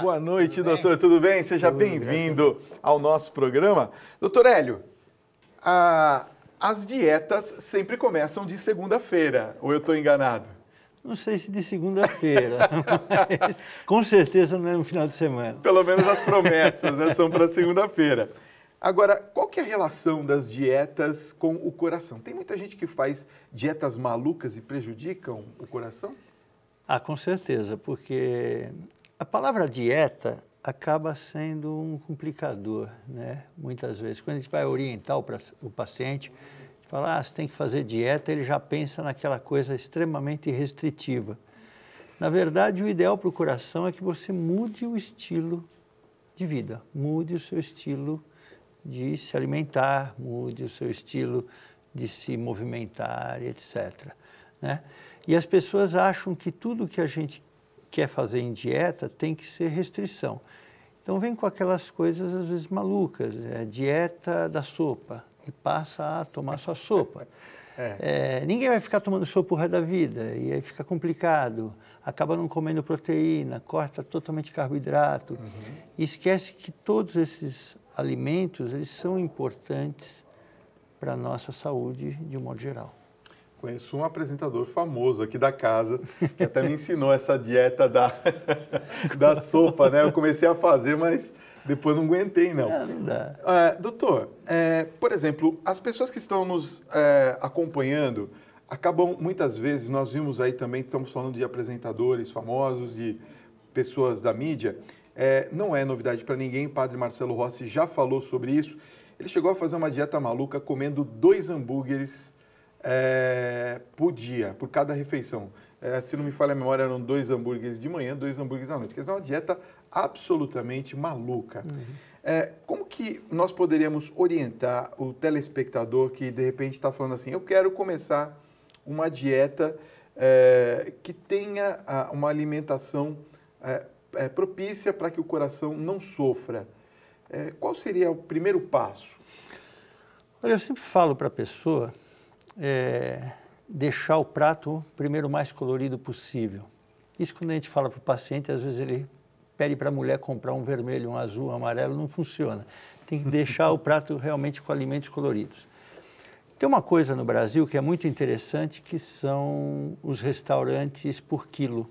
Boa noite, tudo doutor. Bem? Tudo bem? Seja bem-vindo ao nosso programa. Doutor Hélio, a, as dietas sempre começam de segunda-feira, ou eu estou enganado? Não sei se de segunda-feira, mas com certeza não é no final de semana. Pelo menos as promessas né, são para segunda-feira. Agora, qual que é a relação das dietas com o coração? Tem muita gente que faz dietas malucas e prejudicam o coração? Ah, com certeza, porque a palavra dieta acaba sendo um complicador, né? Muitas vezes, quando a gente vai orientar o paciente, fala, ah, você tem que fazer dieta, ele já pensa naquela coisa extremamente restritiva. Na verdade, o ideal para o coração é que você mude o estilo de vida, mude o seu estilo de se alimentar, mude o seu estilo de se movimentar, etc. Né? E as pessoas acham que tudo que a gente quer fazer em dieta tem que ser restrição. Então vem com aquelas coisas às vezes malucas, é, dieta da sopa e passa a tomar sua sopa. É. É, ninguém vai ficar tomando sopa o resto da vida e aí fica complicado. Acaba não comendo proteína, corta totalmente carboidrato uhum. e esquece que todos esses alimentos eles são importantes para a nossa saúde de um modo geral. Conheço um apresentador famoso aqui da casa que até me ensinou essa dieta da, da sopa, né? Eu comecei a fazer, mas depois não aguentei, não. É, não dá. É, doutor, é, por exemplo, as pessoas que estão nos é, acompanhando acabam, muitas vezes, nós vimos aí também, estamos falando de apresentadores famosos, de pessoas da mídia, é, não é novidade para ninguém, padre Marcelo Rossi já falou sobre isso. Ele chegou a fazer uma dieta maluca comendo dois hambúrgueres é, por dia, por cada refeição. É, se não me falha a memória, eram dois hambúrgueres de manhã, dois hambúrgueres à noite. Quer dizer, é uma dieta absolutamente maluca. Uhum. É, como que nós poderíamos orientar o telespectador que, de repente, está falando assim, eu quero começar uma dieta é, que tenha a, uma alimentação é, é, propícia para que o coração não sofra. qual seria o primeiro passo? Olha, eu sempre falo para a pessoa é, deixar o prato primeiro mais colorido possível. Isso quando a gente fala para o paciente, às vezes ele pede para a mulher comprar um vermelho, um azul, um amarelo, não funciona. Tem que deixar o prato realmente com alimentos coloridos. Tem uma coisa no Brasil que é muito interessante, que são os restaurantes por quilo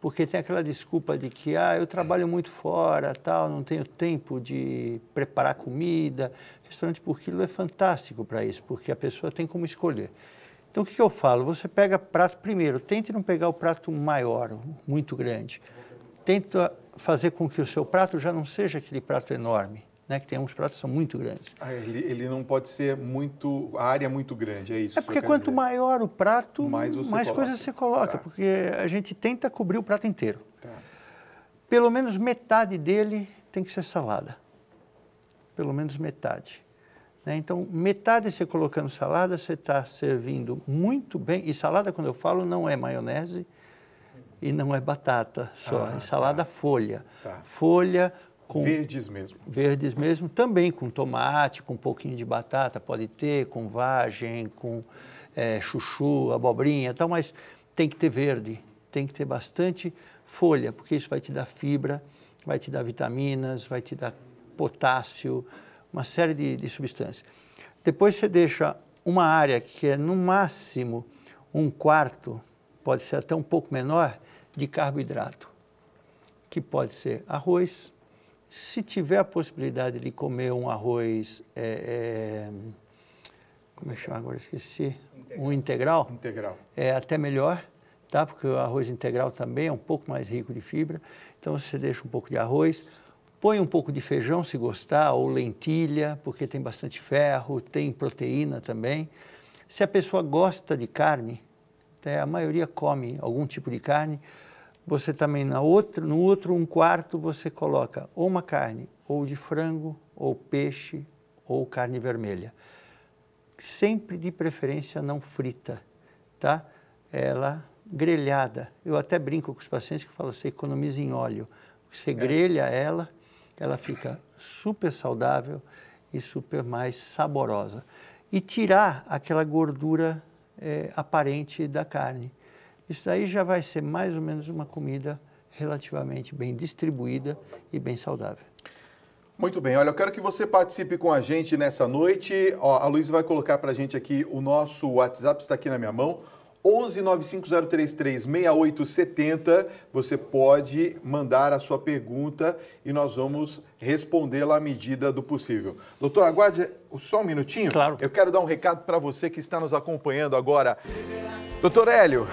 porque tem aquela desculpa de que ah, eu trabalho muito fora, tal, não tenho tempo de preparar comida. Restaurante por quilo é fantástico para isso, porque a pessoa tem como escolher. Então o que, que eu falo? Você pega prato primeiro, tente não pegar o prato maior, muito grande. Tenta fazer com que o seu prato já não seja aquele prato enorme né, que tem alguns pratos que são muito grandes. Ah, ele, ele, não pode ser muito. a área é muito grande, é isso? É porque quanto dizer. maior o prato, mais, mais coisas você coloca, tá. porque a gente tenta cobrir o prato inteiro. Tá. Pelo menos metade dele tem que ser salada. Pelo menos metade. Né? Então, metade você colocando salada, você está servindo muito bem. E salada, quando eu falo, não é maionese e não é batata só, ah, é salada tá. folha. Tá. Folha com verdes mesmo. Verdes mesmo, também com tomate, com um pouquinho de batata, pode ter, com vagem, com é, chuchu, abobrinha e tal, mas tem que ter verde, tem que ter bastante folha, porque isso vai te dar fibra, vai te dar vitaminas, vai te dar potássio, uma série de, de substâncias. Depois você deixa uma área que é no máximo um quarto, pode ser até um pouco menor, de carboidrato, que pode ser arroz, se tiver a possibilidade de comer um arroz, é, é, como é que chama agora? Esqueci. Integral. Um integral. Integral. É até melhor, tá? Porque o arroz integral também é um pouco mais rico de fibra. Então você deixa um pouco de arroz, põe um pouco de feijão se gostar, ou lentilha, porque tem bastante ferro, tem proteína também. Se a pessoa gosta de carne, até né, a maioria come algum tipo de carne você também na outro, no outro um quarto você coloca ou uma carne, ou de frango, ou peixe, ou carne vermelha. Sempre de preferência não frita, tá? Ela grelhada. Eu até brinco com os pacientes que falam, você economiza em óleo. Você é. grelha ela, ela fica super saudável e super mais saborosa. E tirar aquela gordura é, aparente da carne. Isso daí já vai ser mais ou menos uma comida relativamente bem distribuída e bem saudável. Muito bem, olha, eu quero que você participe com a gente nessa noite. Ó, a Luísa vai colocar para a gente aqui o nosso WhatsApp, está aqui na minha mão. 11 95033 6870. Você pode mandar a sua pergunta e nós vamos respondê-la à medida do possível. Doutor, aguarde só um minutinho. Claro. Eu quero dar um recado para você que está nos acompanhando agora. Doutor Hélio.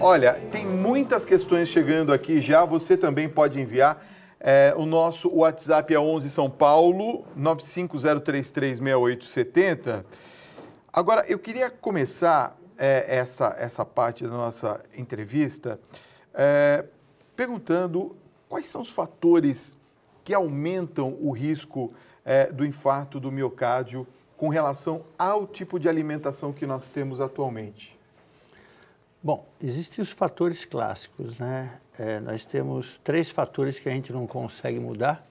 Olha, tem muitas questões chegando aqui já, você também pode enviar. É, o nosso WhatsApp é 11 São Paulo, 950336870. Agora, eu queria começar é, essa, essa parte da nossa entrevista é, perguntando quais são os fatores que aumentam o risco é, do infarto do miocárdio com relação ao tipo de alimentação que nós temos atualmente. Bom, existem os fatores clássicos, né? É, nós temos três fatores que a gente não consegue mudar.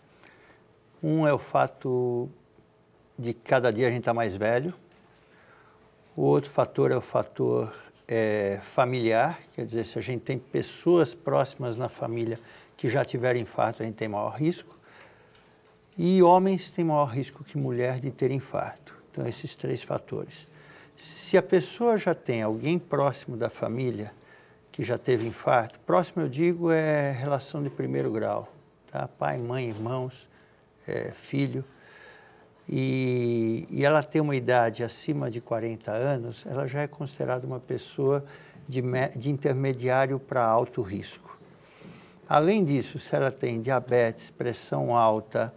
Um é o fato de cada dia a gente estar tá mais velho. O outro fator é o fator é, familiar, quer dizer, se a gente tem pessoas próximas na família que já tiveram infarto, a gente tem maior risco. E homens têm maior risco que mulher de ter infarto. Então, esses três fatores. Se a pessoa já tem alguém próximo da família que já teve infarto, próximo eu digo é relação de primeiro grau, tá? Pai, mãe, irmãos, é, filho. E, e, ela tem uma idade acima de 40 anos, ela já é considerada uma pessoa de, de intermediário para alto risco. Além disso, se ela tem diabetes, pressão alta,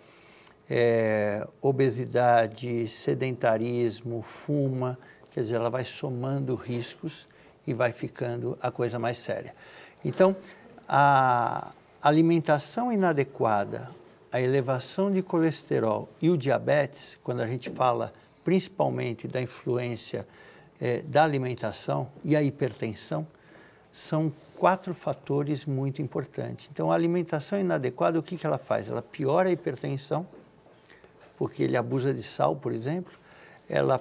é, obesidade, sedentarismo, fuma, Quer dizer, ela vai somando riscos e vai ficando a coisa mais séria. Então, a alimentação inadequada, a elevação de colesterol e o diabetes, quando a gente fala principalmente da influência eh, da alimentação e a hipertensão, são quatro fatores muito importantes. Então, a alimentação inadequada, o que, que ela faz? Ela piora a hipertensão, porque ele abusa de sal, por exemplo, ela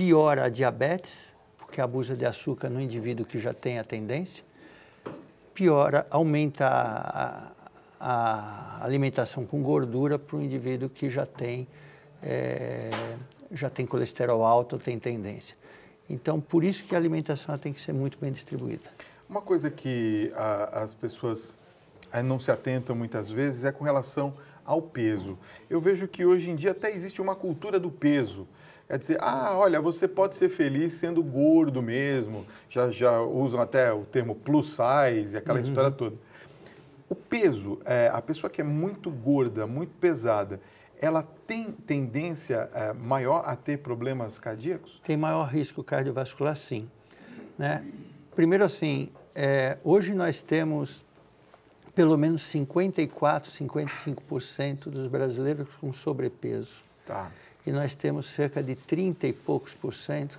piora a diabetes, porque abusa de açúcar no indivíduo que já tem a tendência, piora, aumenta a, a alimentação com gordura para o indivíduo que já tem, é, já tem colesterol alto ou tem tendência. Então, por isso que a alimentação tem que ser muito bem distribuída. Uma coisa que a, as pessoas eh, não se atentam muitas vezes é com relação ao peso. Eu vejo que hoje em dia até existe uma cultura do peso é dizer, ah, olha, você pode ser feliz sendo gordo mesmo. Já, já usam até o termo plus size, aquela uhum. história toda. O peso, é, a pessoa que é muito gorda, muito pesada, ela tem tendência é, maior a ter problemas cardíacos? Tem maior risco cardiovascular, sim. Né? Primeiro, assim, é, hoje nós temos pelo menos 54, 55% dos brasileiros com sobrepeso. Tá e nós temos cerca de 30 e poucos por cento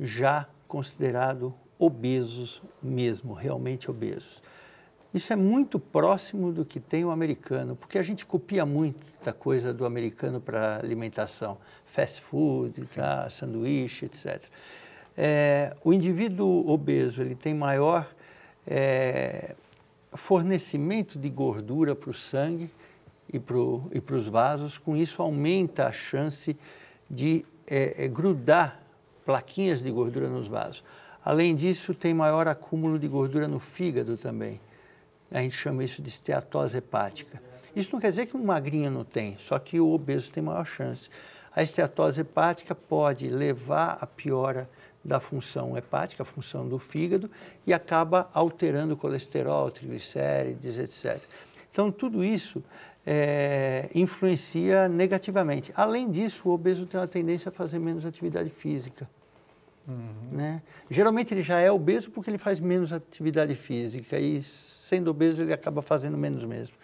já considerado obesos mesmo, realmente obesos. Isso é muito próximo do que tem o americano, porque a gente copia muito da coisa do americano para alimentação, fast food, tá, sanduíche, etc. É, o indivíduo obeso ele tem maior é, fornecimento de gordura para o sangue e para os vasos. Com isso, aumenta a chance de é, é, grudar plaquinhas de gordura nos vasos. Além disso, tem maior acúmulo de gordura no fígado também. A gente chama isso de esteatose hepática. Isso não quer dizer que um magrinho não tem, só que o obeso tem maior chance. A esteatose hepática pode levar à piora da função hepática, a função do fígado, e acaba alterando o colesterol, triglicérides, etc. Então, tudo isso é, influencia negativamente. Além disso, o obeso tem uma tendência a fazer menos atividade física. Uhum. Né? Geralmente ele já é obeso porque ele faz menos atividade física e sendo obeso ele acaba fazendo menos mesmo.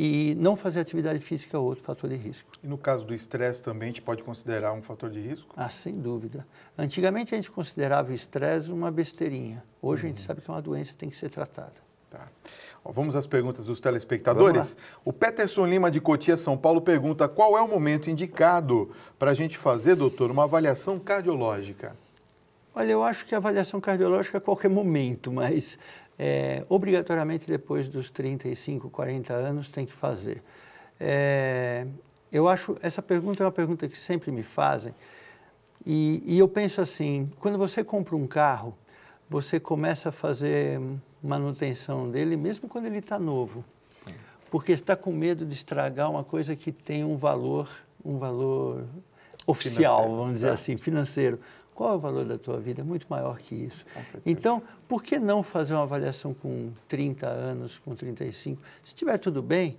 E não fazer atividade física é outro fator de risco. E no caso do estresse também, a gente pode considerar um fator de risco? Ah, sem dúvida. Antigamente a gente considerava o estresse uma besteirinha. Hoje uhum. a gente uhum. sabe que é uma doença que tem que ser tratada. Tá. Ó, vamos às perguntas dos telespectadores. O Peterson Lima de Cotia, São Paulo, pergunta qual é o momento indicado para a gente fazer, doutor, uma avaliação cardiológica? Olha, eu acho que a avaliação cardiológica a é qualquer momento, mas é, obrigatoriamente depois dos 35, 40 anos tem que fazer. É, eu acho, essa pergunta é uma pergunta que sempre me fazem, e, e eu penso assim, quando você compra um carro, você começa a fazer manutenção dele mesmo quando ele está novo. Sim. Porque está com medo de estragar uma coisa que tem um valor, um valor oficial, financeiro, vamos dizer é. assim, financeiro. Qual é o valor da tua vida? É muito maior que isso. Então, por que não fazer uma avaliação com 30 anos, com 35? Se estiver tudo bem,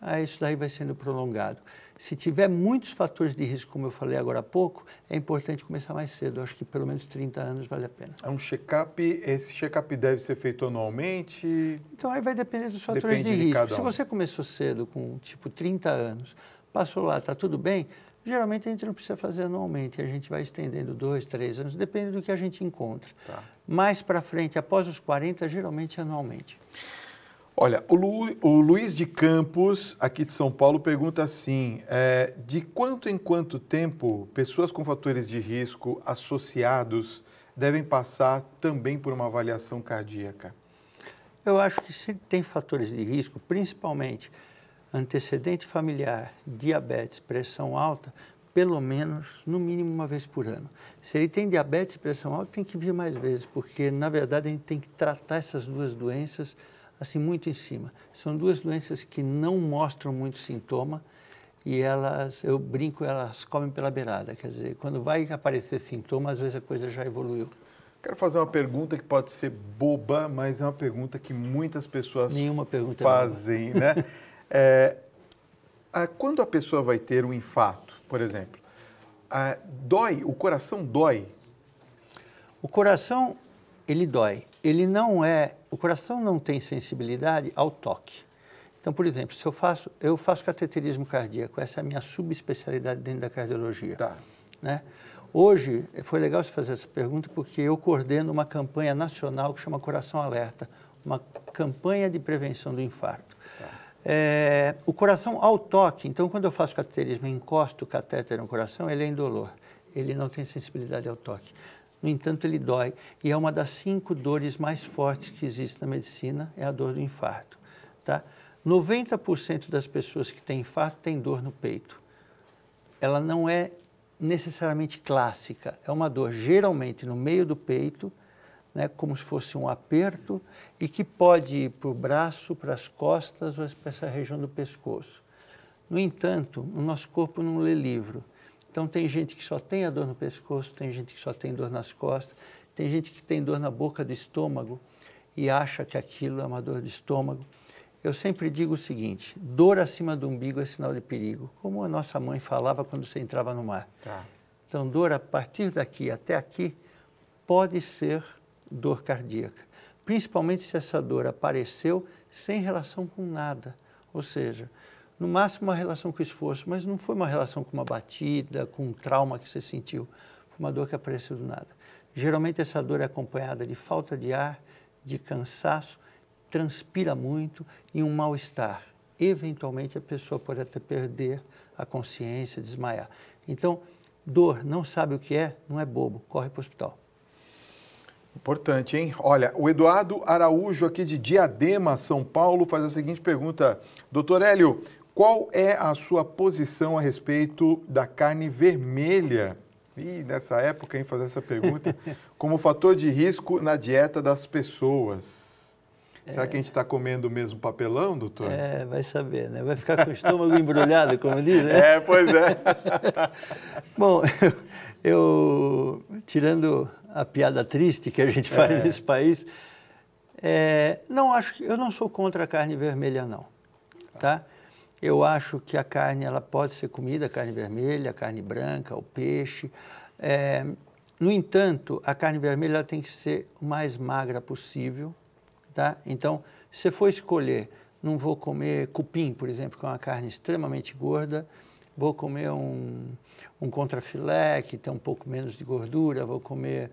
aí ah, isso daí vai sendo prolongado. Se tiver muitos fatores de risco, como eu falei agora há pouco, é importante começar mais cedo. Eu acho que pelo menos 30 anos vale a pena. É um check-up, esse check-up deve ser feito anualmente? Então aí vai depender dos fatores Depende de, de risco. Um. Se você começou cedo, com tipo 30 anos, passou lá, está tudo bem, geralmente a gente não precisa fazer anualmente. A gente vai estendendo dois, três anos, depende do que a gente encontra. Tá. Mais para frente, após os 40, geralmente é anualmente. Olha, o, Lu, o, Luiz de Campos, aqui de São Paulo, pergunta assim: é, de quanto em quanto tempo pessoas com fatores de risco associados devem passar também por uma avaliação cardíaca? Eu acho que se tem fatores de risco, principalmente antecedente familiar, diabetes, pressão alta, pelo menos, no mínimo, uma vez por ano. Se ele tem diabetes e pressão alta, tem que vir mais vezes, porque, na verdade, a gente tem que tratar essas duas doenças assim muito em cima. São duas doenças que não mostram muito sintoma e elas, eu brinco, elas comem pela beirada. Quer dizer, quando vai aparecer sintoma, às vezes a coisa já evoluiu. Quero fazer uma pergunta que pode ser boba, mas é uma pergunta que muitas pessoas é fazem, boba. né? é, a, quando a pessoa vai ter um infarto, por exemplo, a, dói, o coração dói? O coração, ele dói ele não é, o coração não tem sensibilidade ao toque. Então, por exemplo, se eu faço, eu faço cateterismo cardíaco, essa é a minha subespecialidade dentro da cardiologia. Tá. Né? Hoje, foi legal você fazer essa pergunta, porque eu coordeno uma campanha nacional que chama Coração Alerta, uma campanha de prevenção do infarto. Tá. É, o coração ao toque, então quando eu faço cateterismo, encosto o catéter no coração, ele é indolor, ele não tem sensibilidade ao toque no entanto ele dói e é uma das cinco dores mais fortes que existe na medicina, é a dor do infarto, tá? 90% das pessoas que têm infarto têm dor no peito. Ela não é necessariamente clássica, é uma dor geralmente no meio do peito, né, como se fosse um aperto e que pode ir para o braço, para as costas ou para essa região do pescoço. No entanto, o nosso corpo não lê livro. Então, tem gente que só tem a dor no pescoço, tem gente que só tem dor nas costas, tem gente que tem dor na boca do estômago e acha que aquilo é uma dor de estômago. Eu sempre digo o seguinte: dor acima do umbigo é sinal de perigo, como a nossa mãe falava quando você entrava no mar. Tá. Então, dor a partir daqui até aqui pode ser dor cardíaca, principalmente se essa dor apareceu sem relação com nada. Ou seja, no máximo uma relação com esforço, mas não foi uma relação com uma batida, com um trauma que você sentiu, foi uma dor que apareceu do nada. Geralmente essa dor é acompanhada de falta de ar, de cansaço, transpira muito e um mal-estar. Eventualmente a pessoa pode até perder a consciência, desmaiar. Então, dor, não sabe o que é, não é bobo, corre para o hospital. Importante, hein? Olha, o Eduardo Araújo, aqui de Diadema, São Paulo, faz a seguinte pergunta: Doutor Hélio, qual é a sua posição a respeito da carne vermelha? E nessa época, em fazer essa pergunta, como fator de risco na dieta das pessoas. Será é. que a gente está comendo o mesmo papelão, doutor? É, vai saber, né? Vai ficar com o estômago embrulhado, como diz, né? É, pois é. Bom, eu, eu, tirando a piada triste que a gente faz é. nesse país, é, não acho, eu não sou contra a carne vermelha, não, tá? tá? Eu acho que a carne ela pode ser comida, a carne vermelha, a carne branca, o peixe. É, no entanto, a carne vermelha tem que ser o mais magra possível, tá? Então, se você for escolher, não vou comer cupim, por exemplo, que é uma carne extremamente gorda, vou comer um, um contrafilé, que tem um pouco menos de gordura, vou comer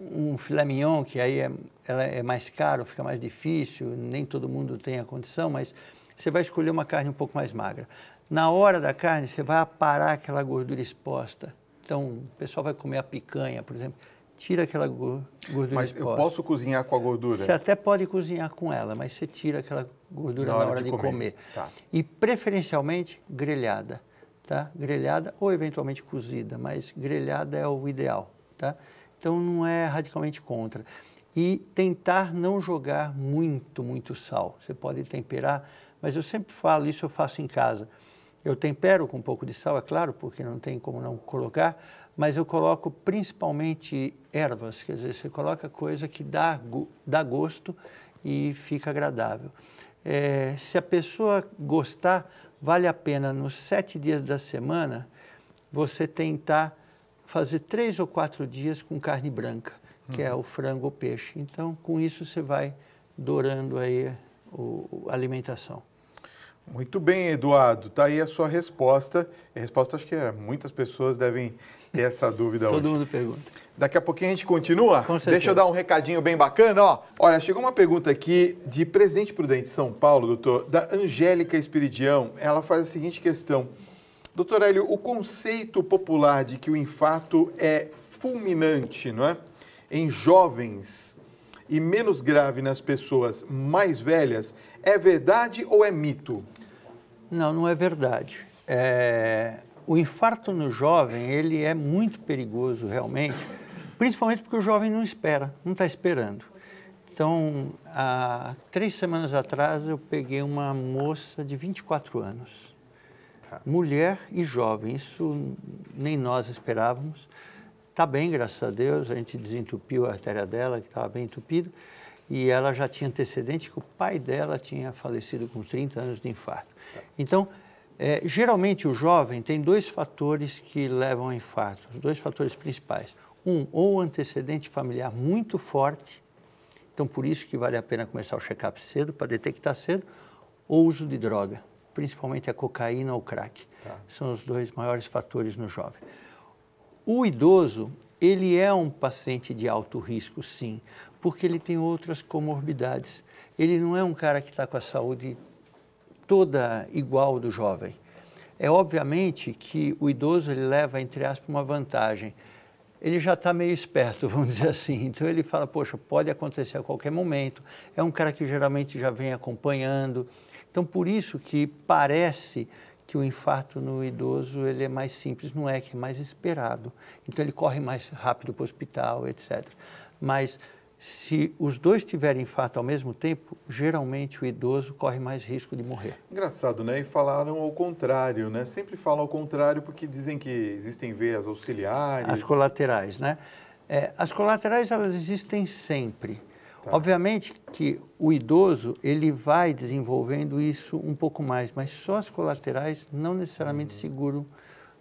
um filé mignon, que aí é, ela é mais caro, fica mais difícil, nem todo mundo tem a condição, mas você vai escolher uma carne um pouco mais magra. Na hora da carne, você vai aparar aquela gordura exposta. Então, o pessoal vai comer a picanha, por exemplo, tira aquela gordura mas exposta. Mas eu posso cozinhar com a gordura? Você até pode cozinhar com ela, mas você tira aquela gordura na hora, na hora de, de, comer. comer. Tá. E preferencialmente grelhada, tá? Grelhada ou eventualmente cozida, mas grelhada é o ideal, tá? Então não é radicalmente contra. E tentar não jogar muito, muito sal. Você pode temperar mas eu sempre falo, isso eu faço em casa. Eu tempero com um pouco de sal, é claro, porque não tem como não colocar, mas eu coloco principalmente ervas, quer dizer, você coloca coisa que dá, dá gosto e fica agradável. É, se a pessoa gostar, vale a pena nos sete dias da semana você tentar fazer três ou quatro dias com carne branca, que uhum. é hum. o frango ou peixe. Então, com isso, você vai dourando aí a alimentação. Muito bem, Eduardo. Está aí a sua resposta. A resposta acho que é, muitas pessoas devem ter essa dúvida Todo hoje. Todo mundo pergunta. Daqui a pouquinho a gente continua. Deixa eu dar um recadinho bem bacana. Ó. Olha, chegou uma pergunta aqui de Presidente Prudente São Paulo, doutor, da Angélica Espiridião. Ela faz a seguinte questão. Doutor Hélio, o conceito popular de que o infarto é fulminante, não é? Em jovens e menos grave nas pessoas mais velhas, é verdade ou é mito? Não, não é verdade. É... O infarto no jovem, ele é muito perigoso realmente, principalmente porque o jovem não espera, não está esperando. Então, há três semanas atrás, eu peguei uma moça de 24 anos, tá. mulher e jovem, isso nem nós esperávamos. Está bem, graças a Deus, a gente desentupiu a artéria dela, que estava bem entupida e ela já tinha antecedente que o pai dela tinha falecido com 30 anos de infarto. Tá. Então, é, geralmente o jovem tem dois fatores que levam a infarto, dois fatores principais. Um, ou antecedente familiar muito forte, então por isso que vale a pena começar o check-up cedo, para detectar cedo, ou uso de droga, principalmente a cocaína ou crack. Tá. São os dois maiores fatores no jovem. O idoso, ele é um paciente de alto risco, sim, porque ele tem outras comorbidades. Ele não é um cara que está com a saúde toda igual do jovem. É obviamente que o idoso ele leva, entre aspas, uma vantagem. Ele já está meio esperto, vamos dizer assim. Então ele fala, poxa, pode acontecer a qualquer momento. É um cara que geralmente já vem acompanhando. Então por isso que parece que o infarto no idoso ele é mais simples, não é que é mais esperado. Então ele corre mais rápido para o hospital, etc. Mas se os dois tiverem infarto ao mesmo tempo, geralmente o idoso corre mais risco de morrer. Engraçado, né? E falaram ao contrário, né? Sempre falam ao contrário porque dizem que existem veias auxiliares. As colaterais, né? É, as colaterais, elas existem sempre. Tá. Obviamente que o idoso, ele vai desenvolvendo isso um pouco mais, mas só as colaterais não necessariamente uhum. seguram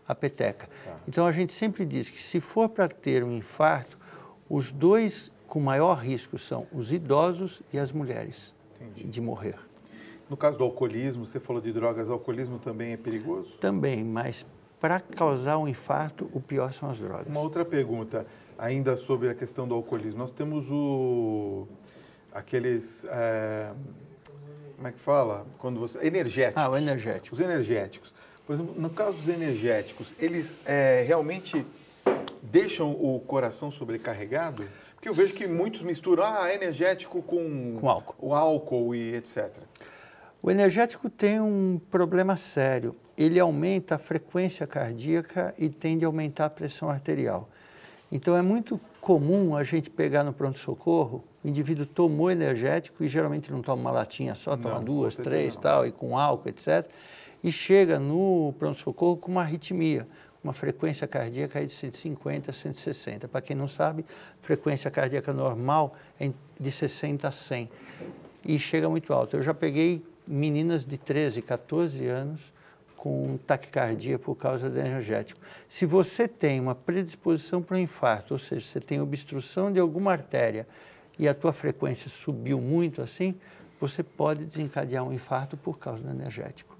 a peteca. Tá. Então, a gente sempre diz que se for para ter um infarto, os dois com maior risco são os idosos e as mulheres Entendi. de morrer. No caso do alcoolismo, você falou de drogas, alcoolismo também é perigoso? Também, mas para causar um infarto, o pior são as drogas. Uma outra pergunta, ainda sobre a questão do alcoolismo. Nós temos o aqueles é, como é que fala quando você energéticos. Ah, o energético. Os energéticos. Por exemplo, no caso dos energéticos, eles é, realmente deixam o coração sobrecarregado? Porque eu vejo que muitos misturam ah, energético com, com álcool. o álcool e etc. O energético tem um problema sério. Ele aumenta a frequência cardíaca e tende a aumentar a pressão arterial. Então é muito comum a gente pegar no pronto-socorro, o indivíduo tomou energético e geralmente não toma uma latinha só, toma não, duas, três, tal, e com álcool, etc. E chega no pronto-socorro com uma arritmia, uma frequência cardíaca aí de 150 a 160. Para quem não sabe, frequência cardíaca normal é de 60 a 100 e chega muito alto. Eu já peguei meninas de 13, 14 anos com taquicardia por causa do energético. Se você tem uma predisposição para um infarto, ou seja, você tem obstrução de alguma artéria e a tua frequência subiu muito assim, você pode desencadear um infarto por causa do energético.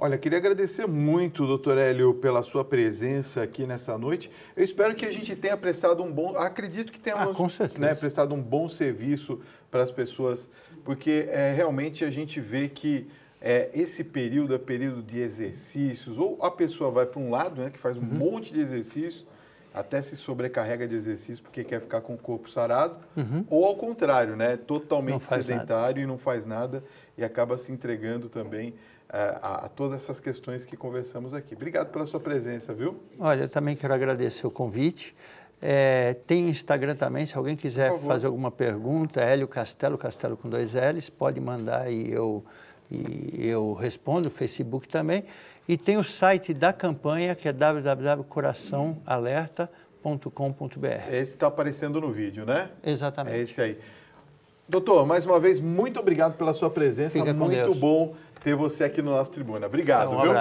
Olha, queria agradecer muito, doutor Hélio, pela sua presença aqui nessa noite. Eu espero que a gente tenha prestado um bom. Acredito que tenhamos ah, né, prestado um bom serviço para as pessoas, porque é, realmente a gente vê que é, esse período é período de exercícios, ou a pessoa vai para um lado, né, que faz um uhum. monte de exercício, até se sobrecarrega de exercício porque quer ficar com o corpo sarado, uhum. ou ao contrário, né, totalmente sedentário nada. e não faz nada e acaba se entregando também a, a, todas essas questões que conversamos aqui. Obrigado pela sua presença, viu? Olha, eu também quero agradecer o convite. É, tem Instagram também, se alguém quiser fazer alguma pergunta, Hélio Castelo, Castelo com dois L's, pode mandar e eu, e eu respondo, Facebook também. E tem o site da campanha, que é www.coraçãoalerta.com.br. É esse está aparecendo no vídeo, né? Exatamente. É esse aí. Doutor, mais uma vez, muito obrigado pela sua presença. Fica muito bom ter você aqui no nosso tribuna. Obrigado, é um viu?